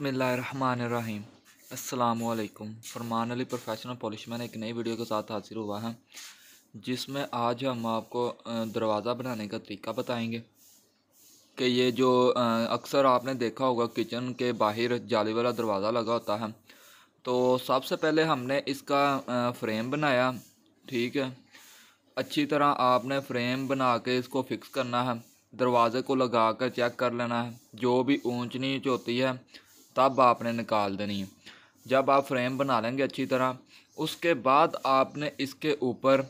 बसमीम अल्लाम फरमान Ali professional polish मैंने एक नई वीडियो के साथ हाजिर हुआ है जिसमें आज हम आपको दरवाज़ा बनाने का तरीका बताएंगे कि ये जो अक्सर आपने देखा होगा किचन के बाहर जाली वाला दरवाज़ा लगा होता है तो सबसे पहले हमने इसका फ्रेम बनाया ठीक है अच्छी तरह आपने फ्रेम बना के इसको फिक्स करना है दरवाज़े को लगा कर चेक कर लेना है जो भी ऊँच नीच होती है तब आपने निकाल देनी है जब आप फ्रेम बना लेंगे अच्छी तरह उसके बाद आपने इसके ऊपर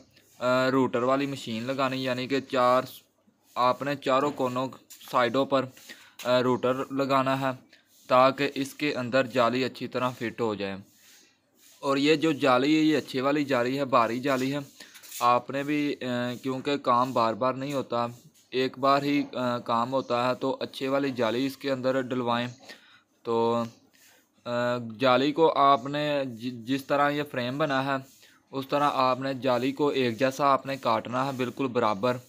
रूटर वाली मशीन लगानी यानी कि चार आपने चारों कोनों साइडों पर रूटर लगाना है ताकि इसके अंदर जाली अच्छी तरह फिट हो जाए और ये जो जाली है ये अच्छी वाली जाली है भारी जाली है आपने भी क्योंकि काम बार बार नहीं होता एक बार ही आ, काम होता है तो अच्छे वाली जाली इसके अंदर डलवाएं तो जाली को आपने जिस तरह ये फ्रेम बना है उस तरह आपने जाली को एक जैसा आपने काटना है बिल्कुल बराबर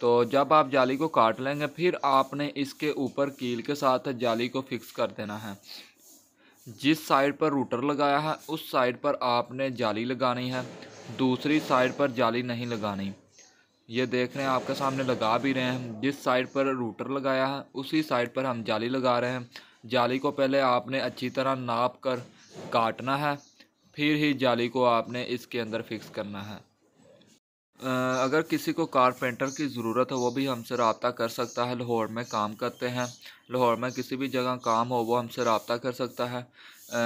तो जब आप जाली को काट लेंगे फिर आपने इसके ऊपर कील के साथ जाली को फिक्स कर देना है जिस साइड पर रूटर लगाया है उस साइड पर आपने जाली लगानी है दूसरी साइड पर जाली नहीं लगानी ये देख रहे हैं आपके सामने लगा भी रहे हैं जिस साइड पर रूटर लगाया है उसी साइड पर हम जाली लगा रहे हैं जाली को पहले आपने अच्छी तरह नाप कर काटना है फिर ही जाली को आपने इसके अंदर फिक्स करना है अगर किसी को कारपेंटर की ज़रूरत हो वो भी हमसे रबता कर सकता है लाहौर में काम करते हैं लाहौर में किसी भी जगह काम हो वो हमसे रबता कर सकता है आ,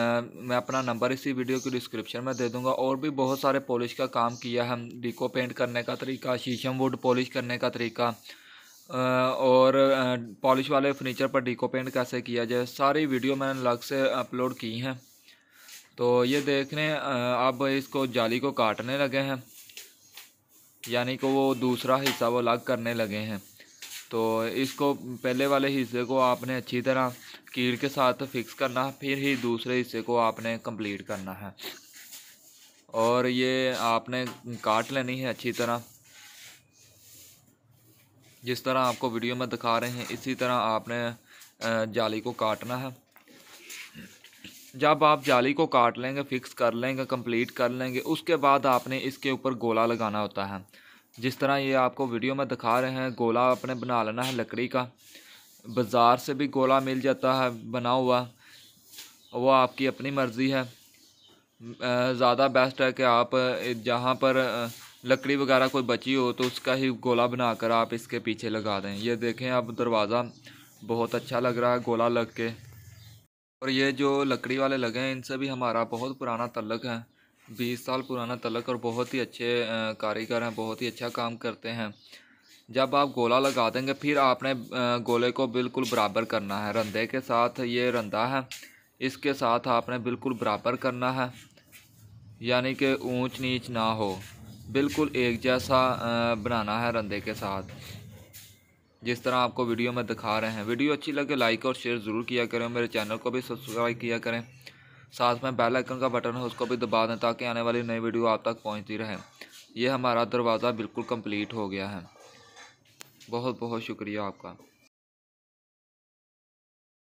मैं अपना नंबर इसी वीडियो की डिस्क्रिप्शन में दे दूंगा और भी बहुत सारे पॉलिश का काम किया है डिको पेंट करने का तरीका शीशम वुड पॉलिश करने का तरीका और पॉलिश वाले फर्नीचर पर डिको पेंट कैसे किया जाए सारी वीडियो मैंने अलग से अपलोड की हैं तो ये देख रहे अब इसको जाली को काटने लगे हैं यानी कि वो दूसरा हिस्सा वो अलग करने लगे हैं तो इसको पहले वाले हिस्से को आपने अच्छी तरह कीड़ के साथ फिक्स करना है फिर ही दूसरे हिस्से को आपने कंप्लीट करना है और ये आपने काट लेनी है अच्छी तरह जिस तरह आपको वीडियो में दिखा रहे हैं इसी तरह आपने जाली को काटना है जब आप जाली को काट लेंगे फिक्स कर लेंगे कंप्लीट कर लेंगे उसके बाद आपने इसके ऊपर गोला लगाना होता है जिस तरह ये आपको वीडियो में दिखा रहे हैं गोला आपने बना लेना है लकड़ी का बाज़ार से भी गोला मिल जाता है बना हुआ वो आपकी अपनी मर्ज़ी है ज़्यादा बेस्ट है कि आप जहाँ पर लकड़ी वगैरह कोई बची हो तो उसका ही गोला बनाकर आप इसके पीछे लगा दें ये देखें आप दरवाज़ा बहुत अच्छा लग रहा है गोला लग के और ये जो लकड़ी वाले लगे हैं इनसे भी हमारा बहुत पुराना तलक है बीस साल पुराना तलक और बहुत ही अच्छे कारीगर हैं बहुत ही अच्छा काम करते हैं जब आप गोला लगा देंगे फिर आपने गोले को बिल्कुल बराबर करना है रंधे के साथ ये रंधा है इसके साथ आपने बिल्कुल बराबर करना है यानी कि ऊंच नीच ना हो बिल्कुल एक जैसा बनाना है रंधे के साथ जिस तरह आपको वीडियो में दिखा रहे हैं वीडियो अच्छी लगे लाइक और शेयर ज़रूर किया करें मेरे चैनल को भी सब्सक्राइब किया करें साथ में बेल आइकन का बटन है उसको भी दबा दें ताकि आने वाली नई वीडियो आप तक पहुंचती रहे ये हमारा दरवाज़ा बिल्कुल कंप्लीट हो गया है बहुत बहुत शुक्रिया आपका